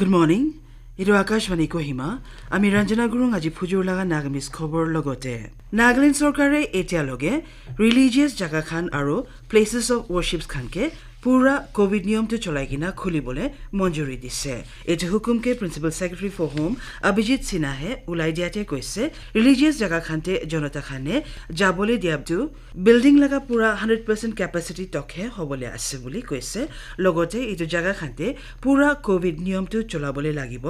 good morning এইটো আকাশবাণী কহিমা আমি ৰঞ্জনা গুৰুং আজি ফুজুৰ লগা নাগামিজ খবৰ লগতে নাগালেণ্ড চৰকাৰে এতিয়ালৈকে ৰিলিজিয়াছ জাগাখান আৰু প্লেচেছ অফ ৱৰশ্বিপছ খানকে পুৰা কভিড নিয়মটো চলাই কিনা খুলিবলৈ মঞ্জুৰি দিছে এইটো হুকুমকে principal secretary for home Abhijit সিনহাহে ওলাই দিয়াতে কৈছে ৰিলিজিয়াছ জেগাখনতে জনতা খানে যাবলৈ দিয়াটো বিল্ডিং লগা পুৰা হাণ্ড্ৰেড পাৰ্চেণ্ট কেপাচিটি তকহে হ'বলৈ আছে বুলি কৈছে লগতে এইটো জেগাখনতে পুৰা কভিড নিয়মটো চলাবলৈ লাগিব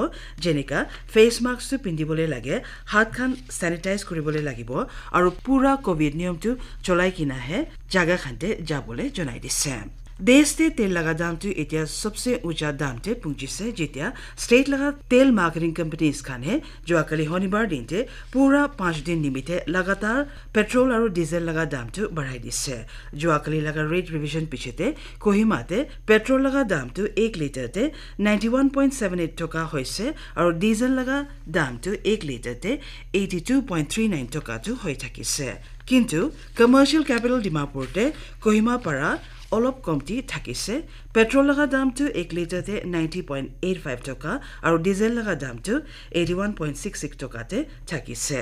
যেনেকা ফেচ মাস্কটো পিন্ধিবলৈ লাগে হাতখন চেনিটাইজ কৰিবলৈ লাগিব আৰু পুৰা কভিড নিয়মটো চলাই কিনাহে জাগাখানতে যাবলৈ জনাই দিছে দেশতে তেল লগা দামটো এতিয়া সবচে উঁচা দামতে পুঞ্জিছে যেতিয়া ষ্টেট লগা তেল মাৰ্কেটিং কোম্পানীজ খানে যোৱাকালি শনিবাৰ দিনতে পূৰা পাঁচ দিন নিমিত্তে লগাতাৰ পেট্ৰল আৰু ডিজেল লগা দামটো বঢ়াই দিছে যোৱাকালি লগা ৰেট ৰিভিশ্যন পিছতে কহিমাতে পেট্ৰল লগা দামটো এক লিটাৰতে ninety one point seven eight টকা হৈছে আৰু ডিজেল লগা দামটো এক লিটাৰতে eighty two point three nine টকাটো হৈ থাকিছে কিন্তু কমাৰ্চিয়েল কেপিটেল ডিমাপুৰতে কহিমাপাৰা অলপ কমতি থাকিছে পেট্ৰল লগা দামটো এক লিটাৰতে নাইণ্টি পইণ্ট এইট ফাইভ টকা আৰু ডিজেল লগা দামটো eighty one point six six টকাতে থাকিছে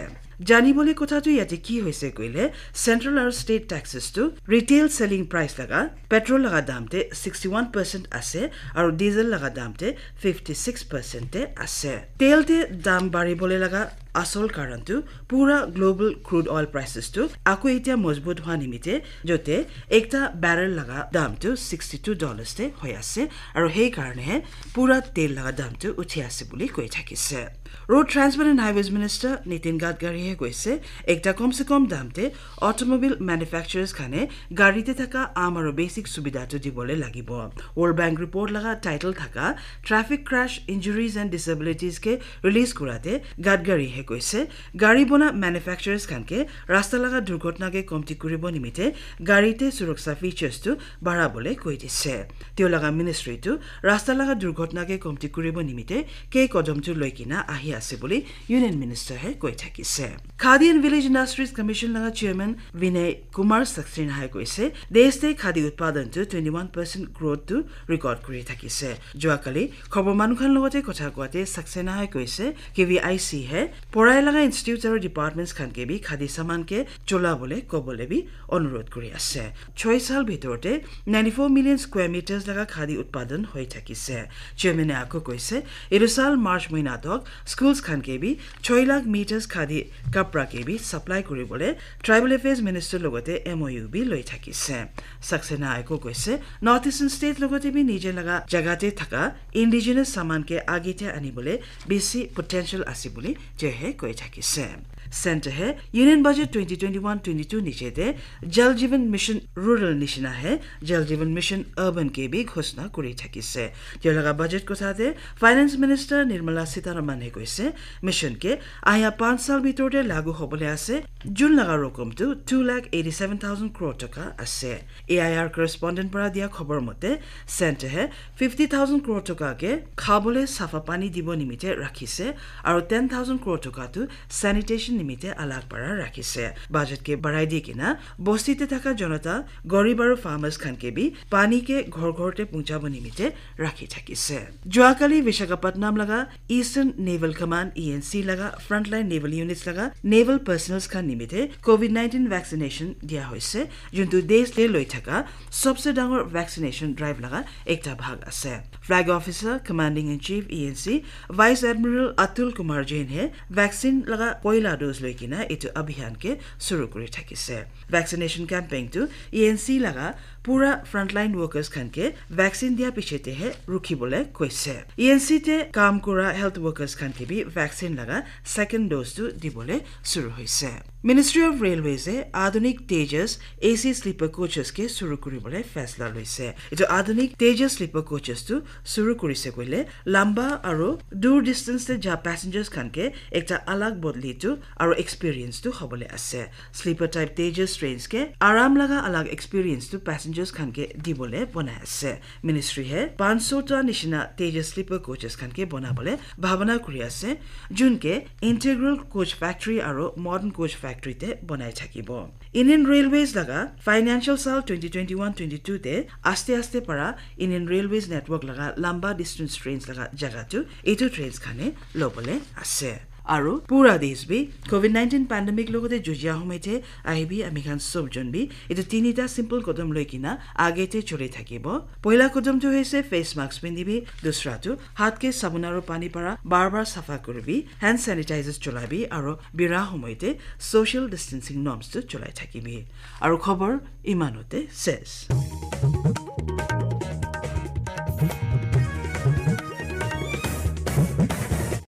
জানিবলৈ কথাটো ইয়াতে কি হৈছে কৰিলে চেণ্ট্ৰেল আৰু ষ্টেট টেক্সেছটো ৰিটেইল চেলিং প্ৰাইচ লগা পেট্ৰল লগা দামতে ছিক্সটি ওৱান পাৰ্চেণ্ট আছে আৰু ডিজেল লগা দামতে ফিফটি ছিক্স পাৰ্চেণ্টে আছে তেলতে দাম বাঢ়িবলৈ লগা আচল কাৰণটো পুৰা গ্ল'বেল ক্ৰুড অইল প্ৰাইচেছটো আকৌ এতিয়া মজবুত হোৱা নিমিত্তে য'তে একটা বেৰেল লগা লগা দামটো ছিক্সটি টু ডলাৰ্ছে হৈ আছে আৰু সেইকাৰণেহে পূৰা তেল লগা দামটো উঠি আছে বুলি কৈ থাকিছে road transport and highways minister Nitin গাডকাৰীয়ে কৈছে একটা কমচে কম দামতে অট'মবিল খানে গাড়ীতে থকা আম আৰু বেচিক সুবিধাটো দিবলৈ লাগিব ৱৰ্ল্ড বেংক ৰিপৰ্ট লগা টাইটেল থকা ট্ৰাফিক ক্ৰাছ ইঞ্জুৰিজ এণ্ড ডিচেবিলিটিজকে ৰিলিজ কৰাতে গাডকাৰীয়ে কৈছে গাড়ী বনা খানকে ৰাস্তা লগা দুৰ্ঘটনাকে কমটি কৰিব নিমিত্তে গাড়ীতে সুৰক্ষা ফিচাৰ্ছটো বাঢ়াবলৈ কৈ দিছে তেওঁ লগা মিনিষ্ট্ৰীটো ৰাস্তা লগা দুৰ্ঘটনাকে কমটি কৰিব নিমিত্তে কেই কদমটো লৈ কিনা আহি আছে বুলি ইউনিয়ন মিনিষ্টাৰে কৈ থাকিছে khadi and village industries commission লগা চেয়াৰমেন বিনয় কুমাৰ ছাক্সেনহাই কৈছে দেশতে খাদী উৎপাদনটো টুৱেণ্টি ওৱান পাৰ্চেণ্ট গ্ৰোথটো ৰেকৰ্ড কৰি থাকিছে যোৱাকালি খবৰ মানুহখন লগতে কথা কোৱাতে ছাক্সেনাহাই কৈছে কে ভি আই চিহে পৰাই লগা ইনষ্টিটিউট আৰু ডিপাৰ্টমেণ্ট খান কে খাদী চামানকে চলাবলৈ কবলৈ বি অনুৰোধ কৰি আছে ছয় চাল ভিতৰতে 94 মিলিয়ন স্কুৱাৰ মিটাৰ লগা খাদী উৎপাদন হৈ থাকিছে চেয়াৰমেনে আকৌ কৈছে এইটো চাল মাৰ্চ মহিনাতক স্কুলছ খান কেবি ছয় লাখ মিটাৰ খাদী কাপৰা কেবি ছাপ্লাই কৰিবলৈ ট্ৰাইবেল এফেয়াৰ্ছ মিনিষ্টাৰ লগতে এম অ ইউ বি লৈ থাকিছে ছাক্সেনা আয়কো কৈছে নৰ্থ ইষ্টাৰ্ণ ষ্টেট লগতে বি নিজে লগা জেগাতে থকা ইণ্ডিজিনিয়াছ চামানকে আগতে আনিবলৈ বেছি পটেঞ্চিয়েল আছে বুলি জয়হে কৈ থাকিছে চেণ্টাৰ হে union budget twenty twenty one twenty two নিচিনাতে জল জীৱন মিছন ৰুৰেল নিচিনা হে জল Jeevan mission urban K B ঘোষণা কৰি থাকিছে তেওঁলোকে বাজেট কথাতে ফাইনেন্স মিনিষ্টাৰ নিৰ্মলা সীতাৰমনে কৈছে মিছন কে আহা পাঁচ চাল ভিতৰতে লাগু হবলৈ আছে জোন লগা ৰকমটো two lakh eighty seven thousand crore টকা আছে এ আই আৰ কৰেচপণ্ডেণ্ট পৰা দিয়া খবৰ মতে চেণ্টাৰ হে ফিফটি থাউজেণ্ড ক্ৰ টকাকে খাবলৈ চাফা পানী দিব নিমিত্তে ৰাখিছে আৰু টেন থাউজেণ্ড ক্ৰ টকাটো চেনিটেশ্যন নিমিতে আলাদা пара ৰাখিছে বাজেট কে বঢ়াই দি কি না বসিতে থাকা জনতা গৰীব আৰু ফার্মাস খান কেবি পানী কে ঘৰ ঘৰতে পুঞ্জাবনিমিতে ৰাখি থাকিছে জয়াকালি বিশাগপত্নাম লগা ইastern নেভাল কমান ENC লগা ফ্রন্টলাইন নেভাল ইউনিটস লগা নেভাল পার্সনালছ খান নিমিতে কোভিড 19 ভেক্সিনেশ্বন দিয়া হৈছে যিটো দেশলে লৈ থাকা سبسডংৰ ভেক্সিনেশ্বন ড্ৰাইভ লগা এটা ভাগ আছে flag officer commanding in chief ENC vice admiral Atul Kumar Jain হে ভেক্সিন লগা পইলা ড'জ লৈ কিনে এইটো অভিযানকে চুৰু কৰি থাকিছে ভেকচিনেশ্যন কেম্পেইনটো ই এন চি লগা পুৰা ফ্ৰণ্টলাইন ৱৰ্কাৰ্ছ খানকে ভেকচিন দিয়া পিছতে হে ৰখিবলৈ কৈছে ই এন চিতে কাম কৰা হেল্থ ৱৰ্কাৰ্ছ খানকে বি ভেকচিন লগা ছেকেণ্ড ড'জটো দিবলৈ চুৰু হৈছে মিনিষ্ট্ৰী অফ ৰেলৱেজে আধুনিক তেজছ এ চি শ্লিপাৰ কোচেছকে চুৰু কৰিবলৈ ফেচলা লৈছে এইটো আধুনিক তেজছ শ্লিপাৰ কোচেছটো চুৰু কৰিছে বুলিলে লাম্বা আৰু দূৰ ডিষ্টেঞ্চলৈ যোৱা পেছেঞ্জাৰ্ছ খানকে এটা আলাগ বদলিটো আৰু এক্সপিৰিয়েঞ্চটো হ'বলৈ আছে শ্লিপাৰ টাইপ তেজছ ট্ৰেইনছকে আৰাম লগা আলাগ এক্সপিৰিয়েঞ্চটো পেছেঞ্জাৰ্ছ খানকে দিবলৈ বনাই আছে মিনিষ্ট্ৰীহে পাঁচশটা নিচিনা তেজছ শ্লিপাৰ কোচেছ খানকে বনাবলৈ ভাৱনা কৰি আছে যোনকে ইণ্টেগ্ৰেল কোচ ফেক্টৰী আৰু মডাৰ্ণ কোচ ফেক্টৰী ফেক্টৰীতে বনাই থাকিব ইণ্ডিয়ান ৰেলৱেজ লগা ফাইনেন্সিয়েল চাল টুৱেণ্টি টুৱেণ্টি ওৱান টুৱেণ্টি টুতে আস্তে আস্তে পৰা ইণ্ডিয়ান ৰেলৱেজ নেটৱৰ্ক লগা লাম্বা ডিষ্টেঞ্চ ট্ৰেইনছ লগা জেগাটো এইটো ট্ৰেইনছ খানে ল'বলৈ আছে আৰু পুৰা দেশ বি কভিড নাইণ্টিন পেণ্ডেমিক লগতে যুঁজীয়া সময়তে আহিবি আমি খান চবজন বি এইটো তিনিটা চিম্পল কদম লৈ কিনা আগেতে চলি থাকিব পহিলা কদমটো হৈছে ফেচ মাস্ক পিন্ধিবি দুচৰাটো হাতকে চাবোন আৰু পানী পৰা বাৰ বাৰ চাফা কৰিবি হেণ্ড চেনিটাইজাৰ চলাবি আৰু বিৰা সময়তে চচিয়েল ডিষ্টেন্সিং নৰ্মছটো চলাই থাকিবি আৰু খবৰ ইমানতে শেষ